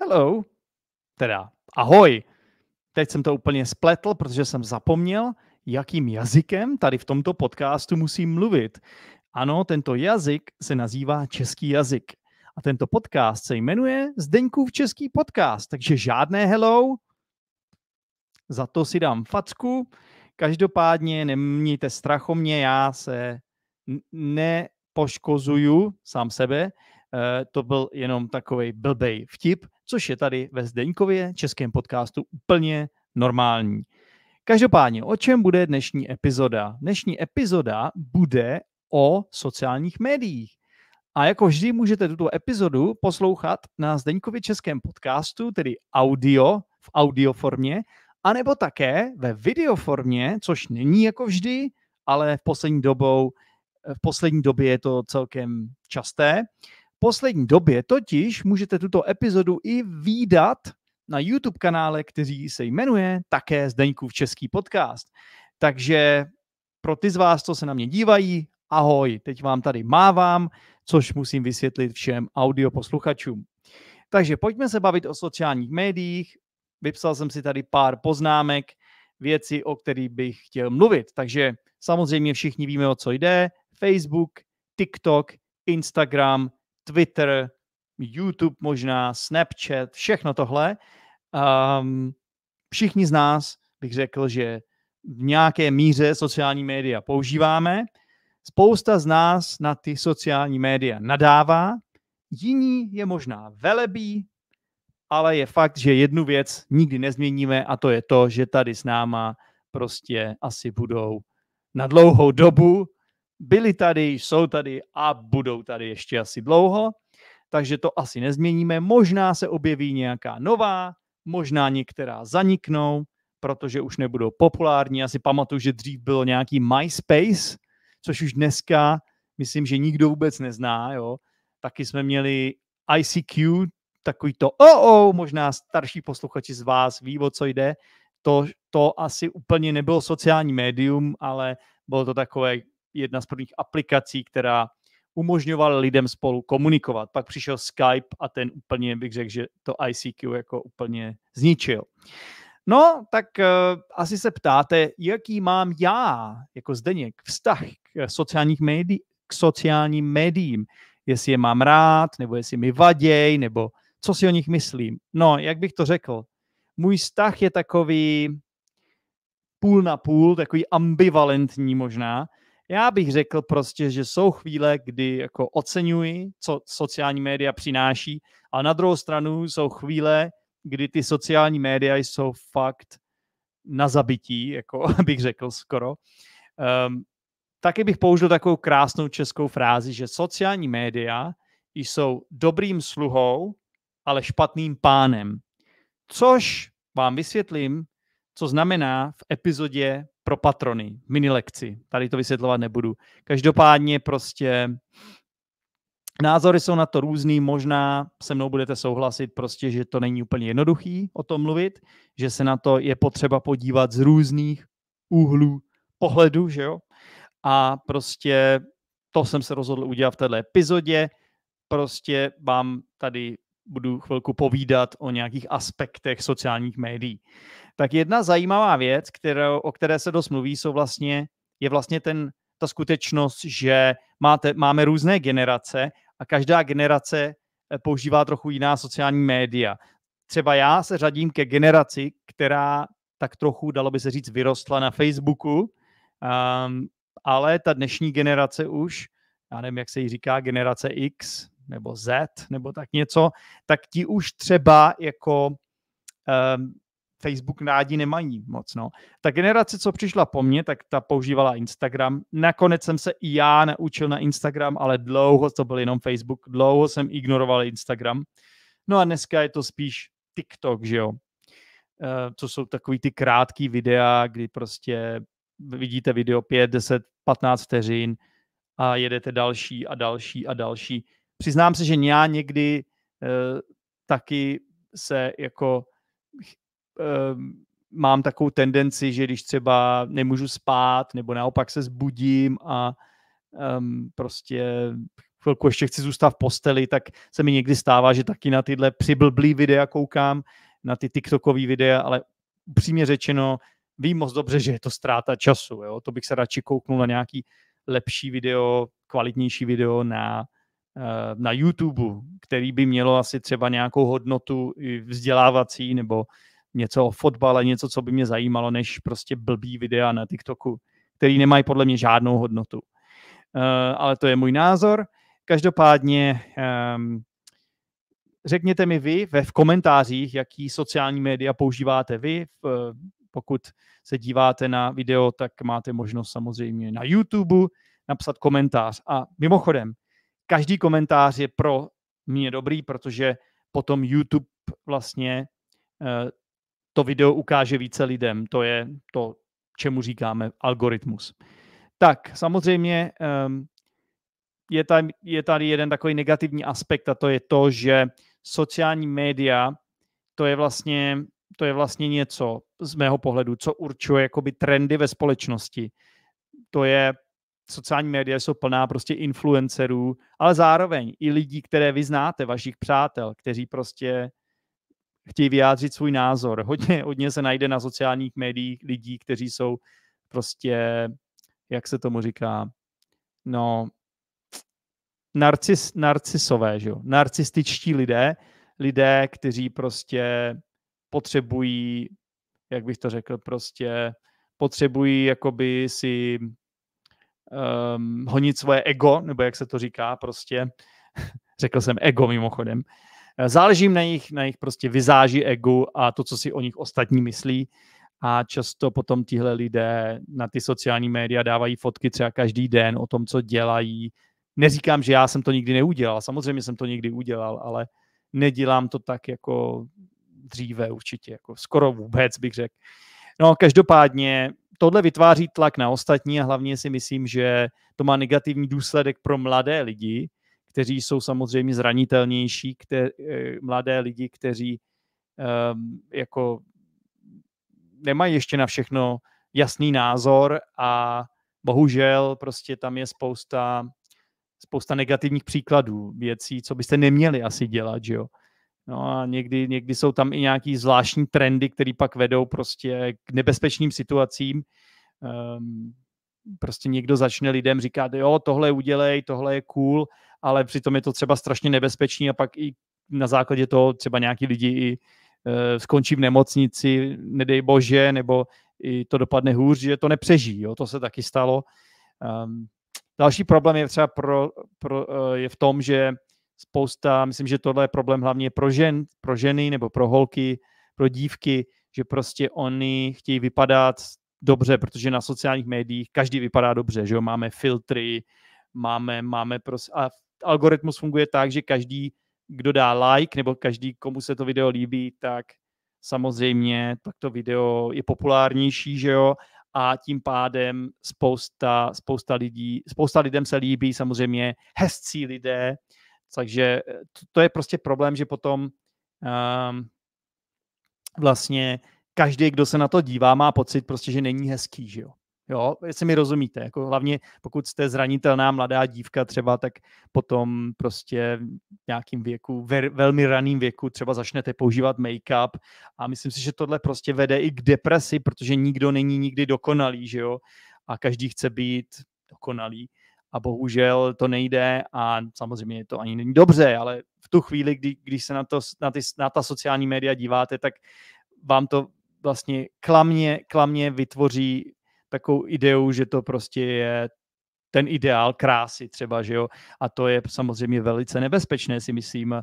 hello, teda ahoj. Teď jsem to úplně spletl, protože jsem zapomněl, jakým jazykem tady v tomto podcastu musím mluvit. Ano, tento jazyk se nazývá český jazyk. A tento podcast se jmenuje Zdeňkův český podcast, takže žádné hello. Za to si dám facku. Každopádně nemějte strach o mě, já se nepoškozuju sám sebe. Eh, to byl jenom takový blbej vtip což je tady ve Zdeňkově českém podcastu úplně normální. Každopádně, o čem bude dnešní epizoda? Dnešní epizoda bude o sociálních médiích. A jako vždy můžete tuto epizodu poslouchat na Zdeňkově českém podcastu, tedy audio, v audioformě anebo také ve videoformě, což není jako vždy, ale v poslední dobou v poslední době je to celkem časté poslední době totiž můžete tuto epizodu i výdat na YouTube kanále, který se jmenuje také Zdeňkův český podcast. Takže pro ty z vás, co se na mě dívají, ahoj, teď vám tady mávám, což musím vysvětlit všem audio posluchačům. Takže pojďme se bavit o sociálních médiích. Vypsal jsem si tady pár poznámek, věci, o kterých bych chtěl mluvit. Takže samozřejmě všichni víme, o co jde. Facebook, TikTok, Instagram, Twitter, YouTube možná, Snapchat, všechno tohle. Um, všichni z nás bych řekl, že v nějaké míře sociální média používáme. Spousta z nás na ty sociální média nadává, jiní je možná velebí, ale je fakt, že jednu věc nikdy nezměníme a to je to, že tady s náma prostě asi budou na dlouhou dobu byli tady, jsou tady a budou tady ještě asi dlouho, takže to asi nezměníme. Možná se objeví nějaká nová, možná některá zaniknou, protože už nebudou populární. Asi pamatuju, že dřív bylo nějaký MySpace, což už dneska myslím, že nikdo vůbec nezná. Jo. Taky jsme měli ICQ, takový to oh, oh, možná starší posluchači z vás ví, o co jde. To, to asi úplně nebylo sociální médium, ale bylo to takové jedna z prvních aplikací, která umožňoval lidem spolu komunikovat. Pak přišel Skype a ten úplně bych řekl, že to ICQ jako úplně zničil. No, tak uh, asi se ptáte, jaký mám já, jako Zdeněk, vztah k, eh, sociálních médi- k sociálním médiím. Jestli je mám rád, nebo jestli mi vaděj, nebo co si o nich myslím. No, jak bych to řekl? Můj vztah je takový půl na půl, takový ambivalentní možná. Já bych řekl prostě, že jsou chvíle, kdy jako oceňuji, co sociální média přináší, a na druhou stranu jsou chvíle, kdy ty sociální média jsou fakt na zabití, jako bych řekl skoro. Um, taky bych použil takovou krásnou českou frázi, že sociální média jsou dobrým sluhou, ale špatným pánem. Což vám vysvětlím, co znamená v epizodě pro patrony, mini lekci. Tady to vysvětlovat nebudu. Každopádně prostě názory jsou na to různý, možná se mnou budete souhlasit prostě, že to není úplně jednoduchý o tom mluvit, že se na to je potřeba podívat z různých úhlů pohledu, že jo? A prostě to jsem se rozhodl udělat v této epizodě. Prostě vám tady budu chvilku povídat o nějakých aspektech sociálních médií. Tak jedna zajímavá věc, kterou, o které se dost mluví, jsou vlastně, je vlastně ten, ta skutečnost, že máte, máme různé generace a každá generace eh, používá trochu jiná sociální média. Třeba já se řadím ke generaci, která tak trochu, dalo by se říct, vyrostla na Facebooku, um, ale ta dnešní generace už, já nevím, jak se jí říká, generace X, nebo Z nebo tak něco, tak ti už třeba jako um, Facebook rádi nemají moc. No. Ta generace, co přišla po mně, tak ta používala Instagram. Nakonec jsem se i já naučil na Instagram, ale dlouho to byl jenom Facebook, dlouho jsem ignoroval Instagram. No a dneska je to spíš TikTok, že jo. co ehm, jsou takový ty krátký videa, kdy prostě vidíte video 5, 10, 15 vteřin a jedete další a další a další přiznám se, že já někdy uh, taky se jako uh, mám takovou tendenci, že když třeba nemůžu spát, nebo naopak se zbudím a um, prostě chvilku ještě chci zůstat v posteli, tak se mi někdy stává, že taky na tyhle přiblblý videa koukám, na ty TikTokový videa, ale upřímně řečeno, vím moc dobře, že je to ztráta času. Jo? To bych se radši kouknul na nějaký lepší video, kvalitnější video na Eh, na YouTube, který by mělo asi třeba nějakou hodnotu vzdělávací nebo něco o fotbale, něco, co by mě zajímalo, než prostě blbý videa na TikToku, který nemají podle mě žádnou hodnotu. Eh, ale to je můj názor. Každopádně ehm, řekněte mi vy v komentářích, jaký sociální média používáte vy. Eh, pokud se díváte na video, tak máte možnost samozřejmě na YouTube napsat komentář. A mimochodem, každý komentář je pro mě dobrý, protože potom YouTube vlastně eh, to video ukáže více lidem. To je to, čemu říkáme algoritmus. Tak, samozřejmě ehm, je tady, je tady jeden takový negativní aspekt a to je to, že sociální média, to je vlastně, to je vlastně něco z mého pohledu, co určuje jakoby trendy ve společnosti. To je sociální média jsou plná prostě influencerů, ale zároveň i lidí, které vy znáte, vašich přátel, kteří prostě chtějí vyjádřit svůj názor. Hodně, hodně se najde na sociálních médiích lidí, kteří jsou prostě, jak se tomu říká, no, narcis, narcisové, že jo? narcističtí lidé, lidé, kteří prostě potřebují, jak bych to řekl, prostě potřebují jakoby si um, honit svoje ego, nebo jak se to říká, prostě, řekl jsem ego mimochodem, eh, záleží na jejich, na jejich prostě vizáži ego a to, co si o nich ostatní myslí a často potom tihle lidé na ty sociální média dávají fotky třeba každý den o tom, co dělají. Neříkám, že já jsem to nikdy neudělal, samozřejmě jsem to nikdy udělal, ale nedělám to tak jako dříve určitě, jako skoro vůbec bych řekl. No každopádně tohle vytváří tlak na ostatní a hlavně si myslím, že to má negativní důsledek pro mladé lidi, kteří jsou samozřejmě zranitelnější, kte, eh, mladé lidi, kteří um, jako nemají ještě na všechno jasný názor a bohužel prostě tam je spousta, spousta negativních příkladů věcí, co byste neměli asi dělat, že jo. No a někdy, někdy jsou tam i nějaký zvláštní trendy, které pak vedou prostě k nebezpečným situacím. Um, prostě někdo začne lidem říkat, jo, tohle udělej, tohle je cool, ale přitom je to třeba strašně nebezpečný a pak i na základě toho třeba nějaký lidi i uh, skončí v nemocnici, nedej bože, nebo i to dopadne hůř, že to nepřežijí, jo, to se taky stalo. Um, další problém je třeba pro, pro, eh, je v tom, že spousta, myslím, že tohle je problém hlavně pro, žen, pro ženy nebo pro holky, pro dívky, že prostě oni chtějí vypadat dobře, protože na sociálních médiích každý vypadá dobře, že jo, máme filtry, máme, máme prostě, a algoritmus funguje tak, že každý, kdo dá like, nebo každý, komu se to video líbí, tak samozřejmě tak to video je populárnější, že jo, a tím pádem spousta, spousta lidí, spousta lidem se líbí samozřejmě hezcí lidé, takže eh, to, to je prostě problém, že potom um, vlastně každý, kdo se na to dívá, má pocit prostě, že není hezký, že jo. Jo, jestli mi rozumíte, jako hlavně pokud jste zranitelná mladá dívka třeba, tak potom prostě v nějakým věku, ve, velmi raným věku třeba začnete používat make-up a myslím si, že tohle prostě vede i k depresi, protože nikdo není nikdy dokonalý, že jo, a každý chce být dokonalý a bohužel to nejde a samozřejmě to ani není dobře, ale v tu chvíli, kdy, když se na, to, na, ty, na ta sociální média díváte, tak vám to vlastně klamně, klamně vytvoří takovou ideu, že to prostě je ten ideál krásy třeba, že jo, a to je samozřejmě velice nebezpečné, si myslím.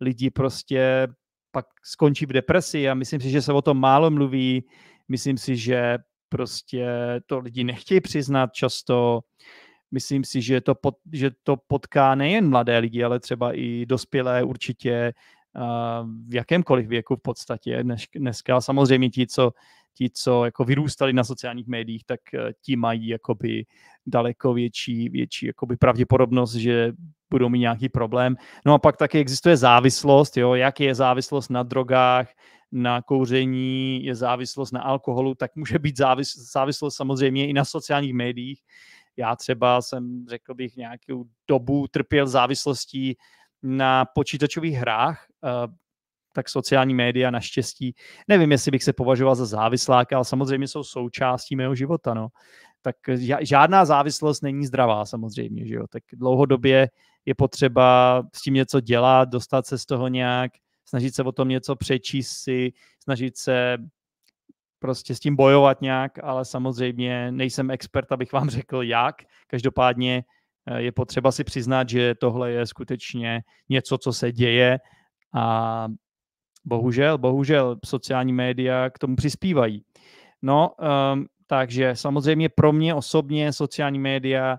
Lidi prostě pak skončí v depresi a myslím si, že se o tom málo mluví, myslím si, že prostě to lidi nechtějí přiznat často, Myslím si, že to, pot, že to potká nejen mladé lidi, ale třeba i dospělé určitě v jakémkoliv věku v podstatě než, dneska. Samozřejmě ti, co, ti, co jako vyrůstali na sociálních médiích, tak e, ti mají jakoby daleko větší, větší jakoby pravděpodobnost, že budou mít nějaký problém. No a pak taky existuje závislost, jo, jak je závislost na drogách, na kouření, je závislost na alkoholu, tak může být závis, závislost samozřejmě i na sociálních médiích. Já třeba jsem, řekl bych, nějakou dobu trpěl závislostí na počítačových hrách, eh, tak sociální média naštěstí. Nevím, jestli bych se považoval za závisláka, ale samozřejmě jsou součástí mého života. No. Tak žádná závislost není zdravá samozřejmě, že jo? tak dlouhodobě je potřeba s tím něco dělat, dostat se z toho nějak, snažit se o tom něco přečíst si, snažit se prostě s tím bojovat nějak, ale samozřejmě nejsem expert, abych vám řekl jak. Každopádně eh, je potřeba si přiznat, že tohle je skutečně něco, co se děje a bohužel, bohužel sociální média k tomu přispívají. No, um, takže samozřejmě pro mě osobně sociální média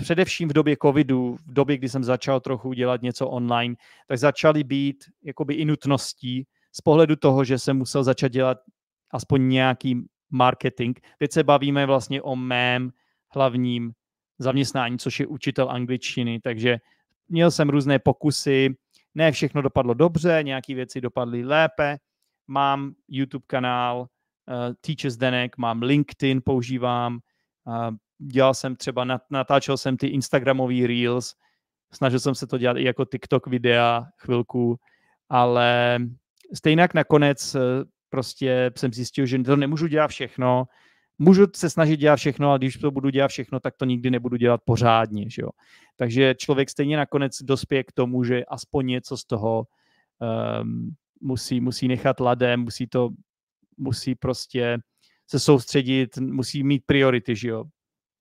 především v době covidu, v době, kdy jsem začal trochu dělat něco online, tak začaly být jakoby i nutností z pohledu toho, že jsem musel začat dělat aspoň nějaký marketing. Teď se bavíme vlastně o mém hlavním zaměstnání, což je učitel angličtiny, takže měl jsem různé pokusy, ne všechno dopadlo dobře, nějaké věci dopadly lépe, mám YouTube kanál, uh, Teachers Denek, mám LinkedIn, používám, uh, dělal jsem třeba, nat, natáčel jsem ty Instagramový Reels, snažil jsem se to dělat i jako TikTok videa chvilku, ale stejnak nakonec eh, prostě jsem zjistil, že to nemůžu dělat všechno, můžu se snažit dělat všechno, ale když to budu dělat všechno, tak to nikdy nebudu dělat pořádně. Že jo? Takže člověk stejně nakonec dospěje k tomu, že aspoň něco z toho um, musí, musí nechat ladem, musí to, musí prostě se soustředit, musí mít priority, že jo.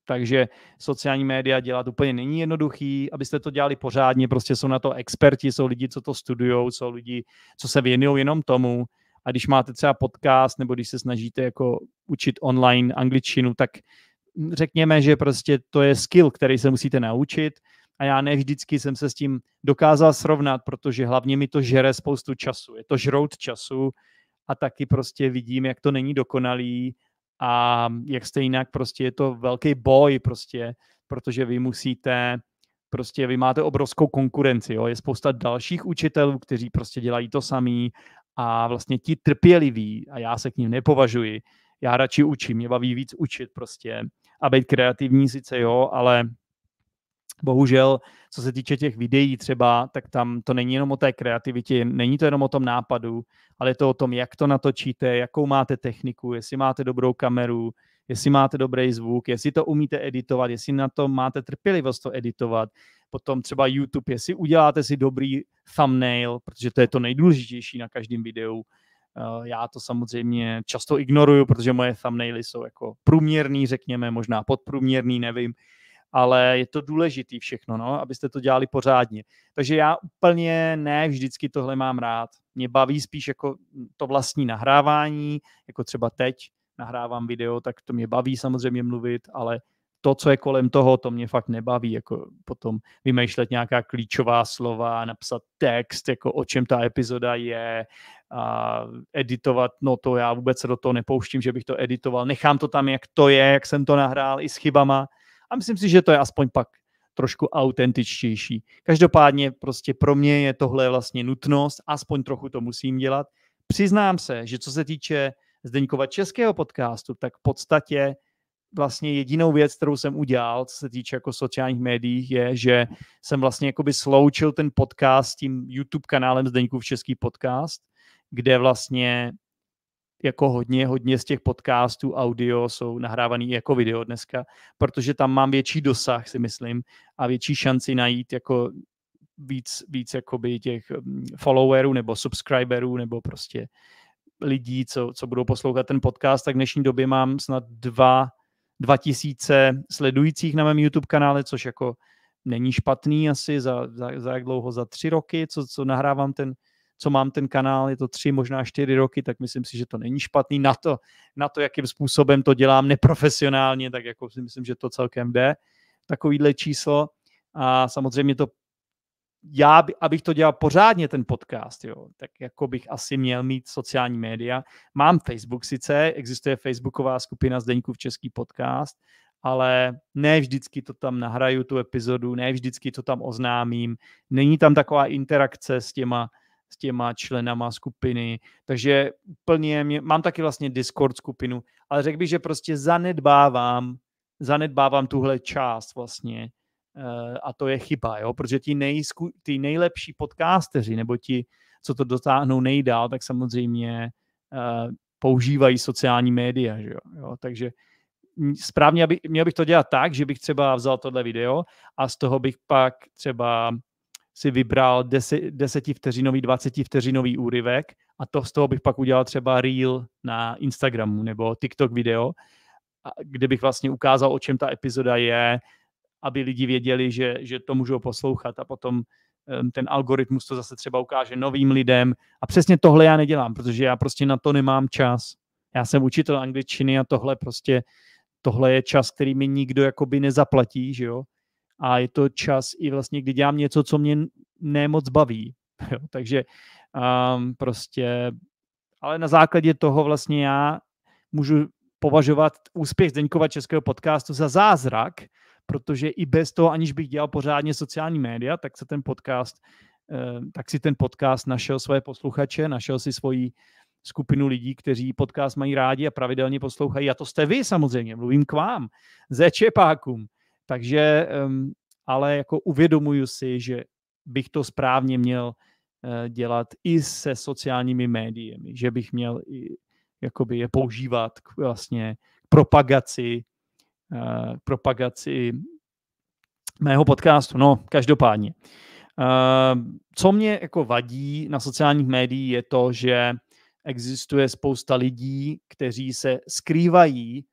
Takže sociální média dělat úplně není jednoduchý, abyste to dělali pořádně, prostě jsou na to experti, jsou lidi, co to studují, jsou lidi, co se věnují jenom tomu, a když máte třeba podcast nebo když se snažíte jako učit online angličtinu, tak řekněme, že prostě to je skill, který se musíte naučit a já ne vždycky jsem se s tím dokázal srovnat, protože hlavně mi to žere spoustu času. Je to žrout času a taky prostě vidím, jak to není dokonalý a jak jste jinak prostě je to velký boj prostě, protože vy musíte prostě vy máte obrovskou konkurenci, jo? je spousta dalších učitelů, kteří prostě dělají to samý a vlastně ti trpěliví, a já se k ním nepovažuji, já radši učím, mě baví víc učit prostě a být kreativní sice jo, ale bohužel, co se týče těch videí třeba, tak tam to není jenom o té kreativitě, není to jenom o tom nápadu, ale je to o tom, jak to natočíte, jakou máte techniku, jestli máte dobrou kameru, jestli máte dobrý zvuk, jestli to umíte editovat, jestli na to máte trpělivost to editovat, potom třeba YouTube, jestli uděláte si dobrý thumbnail, protože to je to nejdůležitější na každém videu. Eh, já to samozřejmě často ignoruju, protože moje thumbnaily jsou jako průměrný, řekněme, možná podprůměrný, nevím, ale je to důležitý všechno, no, abyste to dělali pořádně. Takže já úplně ne vždycky tohle mám rád. Mě baví spíš jako to vlastní nahrávání, jako třeba teď, nahrávám video, tak to mě baví samozřejmě mluvit, ale to, co je kolem toho, to mě fakt nebaví, jako potom vymýšlet nějaká klíčová slova, napsat text, jako o čem ta epizoda je, a editovat, no to já vůbec se do toho nepouštím, že bych to editoval, nechám to tam, jak to je, jak jsem to nahrál, i s chybama a myslím si, že to je aspoň pak trošku autentičtější. Každopádně prostě pro mě je tohle vlastně nutnost, aspoň trochu to musím dělat. Přiznám se, že co se týče Zdeňkova českého podcastu, tak v podstatě vlastně jedinou věc, kterou jsem udělal, co se týče jako sociálních médií, je, že jsem vlastně jakoby sloučil ten podcast s tím YouTube kanálem Zdeňkův český podcast, kde vlastně jako hodně, hodně z těch podcastů audio jsou nahrávaný jako video dneska, protože tam mám větší dosah, si myslím, a větší šanci najít jako víc, víc jakoby těch mm, followerů nebo subscriberů nebo prostě lidí, co, co budou poslouchat ten podcast, tak v dnešní době mám snad dva, dva tisíce sledujících na mém YouTube kanále, což jako není špatný asi za, za, za jak dlouho, za tři roky, co, co nahrávám ten, co mám ten kanál, je to tři, možná čtyři roky, tak myslím si, že to není špatný na to, na to, jakým způsobem to dělám neprofesionálně, tak jako si myslím, že to celkem jde, takovýhle číslo. A samozřejmě to já, abych to dělal pořádně, ten podcast, jo, tak jako bych asi měl mít sociální média. Mám Facebook sice, existuje facebooková skupina Zdeňku v Český podcast, ale ne vždycky to tam nahraju, tu epizodu, ne vždycky to tam oznámím. Není tam taková interakce s těma, s těma členama skupiny, takže úplně mě, mám taky vlastně Discord skupinu, ale řekl bych, že prostě zanedbávám, zanedbávám tuhle část vlastně Eh, a to je chyba, jo? protože ti nejsku, ty nejlepší podcasteři nebo ti, co to dotáhnou nejdál, tak samozřejmě uh, používají sociální média. Že jo? Jo? Takže správně aby, měl bych to dělat tak, že bych třeba vzal tohle video a z toho bych pak třeba si vybral deseti 10 vteřinový, vteřinový úryvek a to z toho bych pak udělal třeba reel na Instagramu nebo TikTok video, kde bych vlastně ukázal, o čem ta epizoda je, aby lidi věděli, že, že to můžou poslouchat a potom ehm, ten algoritmus to zase třeba ukáže novým lidem. A přesně tohle já nedělám, protože já prostě na to nemám čas. Já jsem učitel angličtiny a tohle prostě, tohle je čas, který mi nikdo jakoby nezaplatí, že jo. A je to čas i vlastně, kdy dělám něco, co mě nemoc baví. Jo? Takže um, prostě, ale na základě toho vlastně já můžu považovat úspěch Zdeňkova českého podcastu za zázrak, protože i bez toho, aniž bych dělal pořádně sociální média, tak se ten podcast, eh, tak si ten podcast našel své posluchače, našel si svoji skupinu lidí, kteří podcast mají rádi a pravidelně poslouchají. A to jste vy samozřejmě, mluvím k vám, ze Čepákům. Takže, ehm, ale jako uvědomuju si, že bych to správně měl eh, dělat i se sociálními médiemi, že bych měl i jakoby je používat k, vlastně k propagaci uh, propagaci mého podcastu. No, každopádně. Eh, co mě jako vadí na sociálních médiích je to, že existuje spousta lidí, kteří se skrývají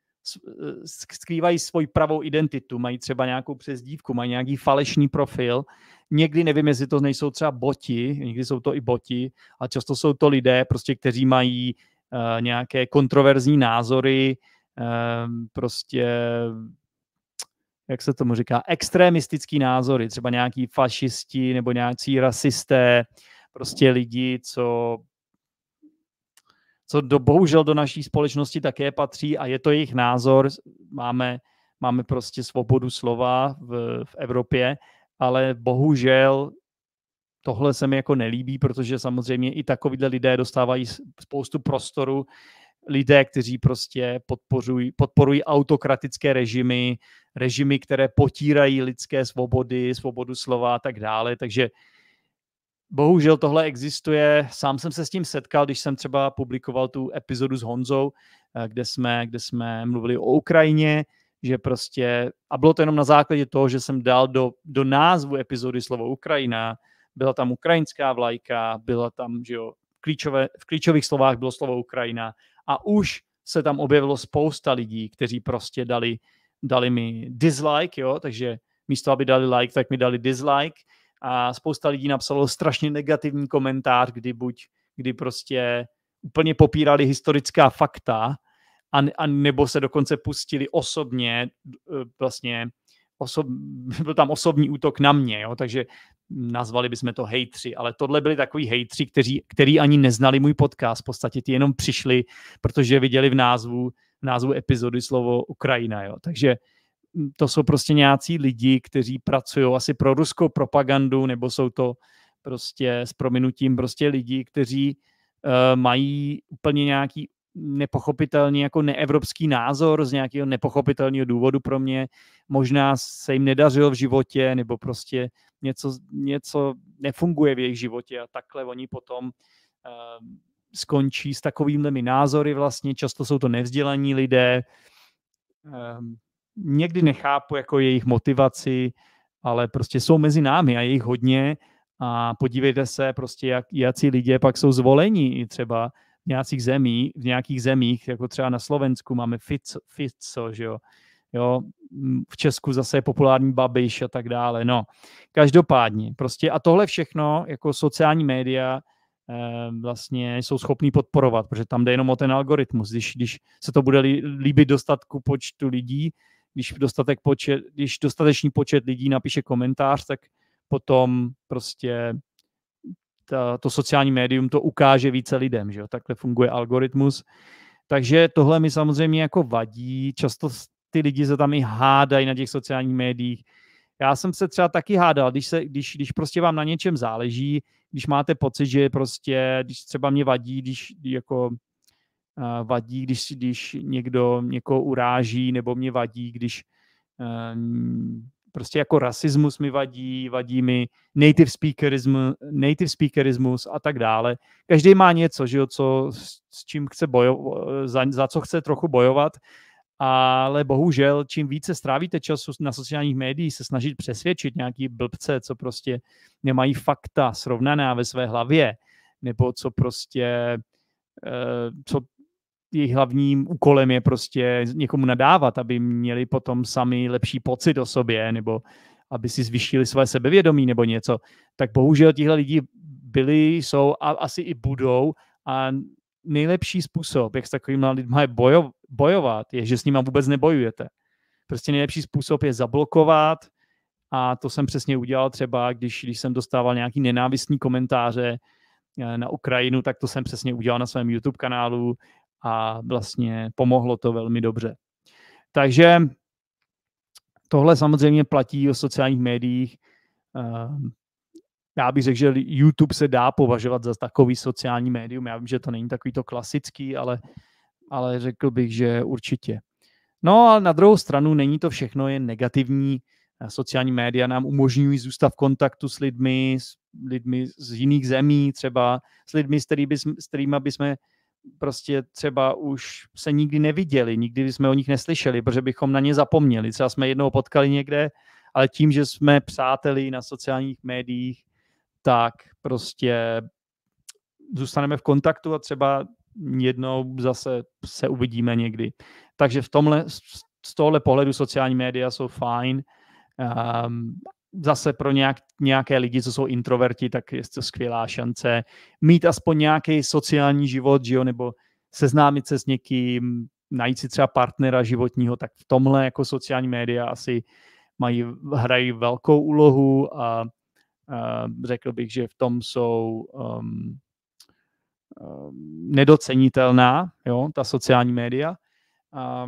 eh, skrývají svoji pravou identitu, mají třeba nějakou přezdívku, mají nějaký falešný profil. Někdy nevím, jestli to nejsou třeba boti, někdy jsou to i boti, a často jsou to lidé, prostě, kteří mají uh, nějaké kontroverzní názory, Ehm, prostě jak se tomu říká, extremistický názory, třeba nějaký fašisti nebo nějaký rasisté, prostě lidi, co, co do, bohužel do naší společnosti také patří a je to jejich názor. Máme, máme prostě svobodu slova v, v Evropě, ale bohužel tohle se mi jako nelíbí, protože samozřejmě i takovýhle lidé dostávají spoustu prostoru lidé, kteří prostě podporují, podporují autokratické režimy, režimy, které potírají lidské svobody, svobodu slova a tak dále. Takže bohužel tohle existuje. Sám jsem se s tím setkal, když jsem třeba publikoval tu epizodu s Honzou, eh, kde jsme, kde jsme mluvili o Ukrajině, že prostě, a bylo to jenom na základě toho, že jsem dal do, do názvu epizody slovo Ukrajina, byla tam ukrajinská vlajka, byla tam, že jo, klíčové, v klíčových slovách bylo slovo Ukrajina a už se tam objevilo spousta lidí, kteří prostě dali, dali mi dislike, jo, takže místo, aby dali like, tak mi dali dislike a spousta lidí napsalo strašně negativní komentář, kdy buď, kdy prostě úplně popírali historická fakta a, a nebo se dokonce pustili osobně e, vlastně osob, byl tam osobní útok na mě, jo, takže nazvali bychom to hejtři, ale tohle byli takový hejtři, kteří, který ani neznali můj podcast. V podstatě ti jenom přišli, protože viděli v názvu, v názvu epizody slovo Ukrajina. Jo. Takže hm, to jsou prostě nějací lidi, kteří pracují asi pro ruskou propagandu, nebo jsou to prostě s prominutím prostě lidi, kteří uh, mají úplně nějaký nepochopitelný jako neevropský názor z nějakého nepochopitelného důvodu pro mě. Možná se jim nedařilo v životě nebo prostě něco, něco nefunguje v jejich životě a takhle oni potom uh, skončí s takovými názory vlastně. Často jsou to nevzdělaní lidé. Um, někdy nechápu jako jejich motivaci, ale prostě jsou mezi námi a jejich hodně a podívejte se prostě, jak jací lidé pak jsou zvoleni i třeba nějakých zemí, v nějakých zemích, jako třeba na Slovensku máme Fico, Fico že jo, jo, v Česku zase je populární Babiš a tak dále, no. Každopádně, prostě a tohle všechno, jako sociální média, eh, vlastně jsou schopní podporovat, protože tam jde jenom o ten algoritmus. Když, když se to bude líbit dostatku počtu lidí, když, dostatek počet, když dostatečný počet lidí napíše komentář, tak potom prostě ta, to sociální médium to ukáže více lidem, že jo? takhle funguje algoritmus. Takže tohle mi samozřejmě jako vadí, často ty lidi se tam i hádají na těch sociálních médiích. Já jsem se třeba taky hádal, když, se, když, když prostě vám na něčem záleží, když máte pocit, že prostě, když třeba mě vadí, když jako uh, vadí, když, když někdo někoho uráží, nebo mě vadí, když eh, prostě jako rasismus mi vadí, vadí mi native, speakerism, native speakerismus a tak dále. Každý má něco, že jo, co, s čím chce bojovat, za, za co chce trochu bojovat, ale bohužel, čím více strávíte času na sociálních médiích, se snažit přesvědčit nějaký blbce, co prostě nemají fakta srovnaná ve své hlavě, nebo co prostě eh, co jejich hlavním úkolem je prostě někomu nadávat, aby měli potom sami lepší pocit o sobě, nebo aby si zvyšili své sebevědomí nebo něco, tak bohužel tihle lidi byli, jsou a asi i budou a nejlepší způsob, jak s takovými lidmi je bojo, bojovat, je, že s nimi vůbec nebojujete. Prostě nejlepší způsob je zablokovat a to jsem přesně udělal třeba, když, když jsem dostával nějaký nenávistní komentáře eh, na Ukrajinu, tak to jsem přesně udělal na svém YouTube kanálu a vlastně pomohlo to velmi dobře. Takže tohle samozřejmě platí o sociálních médiích. Eh, já bych řekl, že YouTube se dá považovat za takový sociální médium. Já vím, že to není takový to klasický, ale, ale řekl bych, že určitě. No a na druhou stranu není to všechno jen negativní. Eh, sociální média nám umožňují zůstat v kontaktu s lidmi, s lidmi z jiných zemí třeba, s lidmi, s, který s kterými bychom prostě třeba už se nikdy neviděli, nikdy jsme o nich neslyšeli, protože bychom na ně zapomněli. Třeba jsme jednou potkali někde, ale tím, že jsme přáteli na sociálních médiích, tak prostě zůstaneme v kontaktu a třeba jednou zase se uvidíme někdy. Takže v tomhle, z tohohle pohledu sociální média jsou fajn, um, zase pro nějak, nějaké lidi, co jsou introverti, tak je to skvělá šance mít aspoň nějaký sociální život, že jo, nebo seznámit se s někým, najít si třeba partnera životního, tak v tomhle jako sociální média asi mají, hrají velkou úlohu a, a řekl bych, že v tom jsou um, um, nedocenitelná, jo, ta sociální média. A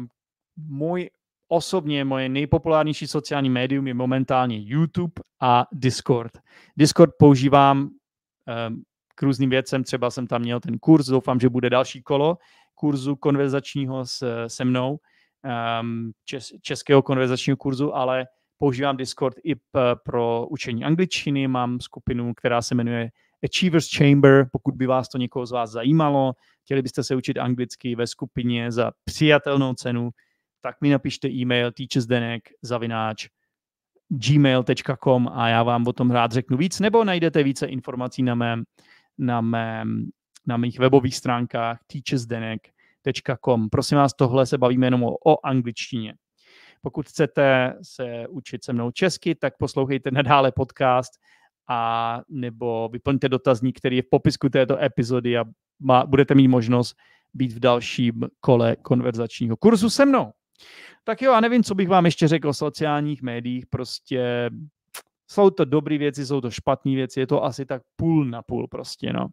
můj osobně moje nejpopulárnější sociální médium je momentálně YouTube a Discord. Discord používám ehm, k různým věcem, třeba jsem tam měl ten kurz, doufám, že bude další kolo kurzu konverzačního s, se mnou, ehm, čes, českého konverzačního kurzu, ale používám Discord i pro učení angličtiny, mám skupinu, která se jmenuje Achievers Chamber, pokud by vás to někoho z vás zajímalo, chtěli byste se učit anglicky ve skupině za přijatelnou cenu, tak mi napište e-mail teachersdenek zavináč gmail.com a já vám o tom rád řeknu víc, nebo najdete více informací na mém, na mém na mých webových stránkách teachersdenek.com. Prosím vás, tohle se bavíme jenom o, o angličtině. Pokud chcete se učit se mnou česky, tak poslouchejte nadále podcast a nebo vyplňte dotazník, který je v popisku této epizody a má, budete mít možnost být v dalším kole konverzačního kurzu se mnou. Tak jo, a nevím, co bych vám ještě řekl o sociálních médiích. Prostě jsou to dobré věci, jsou to špatné věci, je to asi tak půl na půl prostě, no.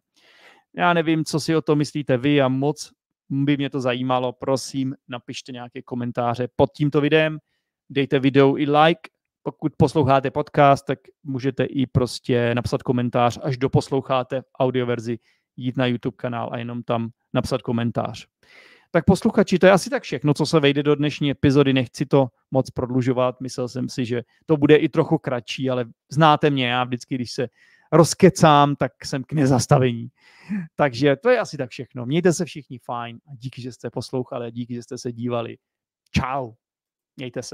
Já nevím, co si o to myslíte vy a moc by mě to zajímalo. Prosím, napište nějaké komentáře pod tímto videem, dejte videu i like, pokud posloucháte podcast, tak můžete i prostě napsat komentář, až doposloucháte audioverzi, jít na YouTube kanál a jenom tam napsat komentář. Tak posluchači, to je asi tak všechno, co se vejde do dnešní epizody. Nechci to moc prodlužovat. Myslel jsem si, že to bude i trochu kratší, ale znáte mě, já vždycky, když se rozkecám, tak jsem k nezastavení. Takže to je asi tak všechno. Mějte se všichni fajn a díky, že jste poslouchali a díky, že jste se dívali. Čau. Mějte se.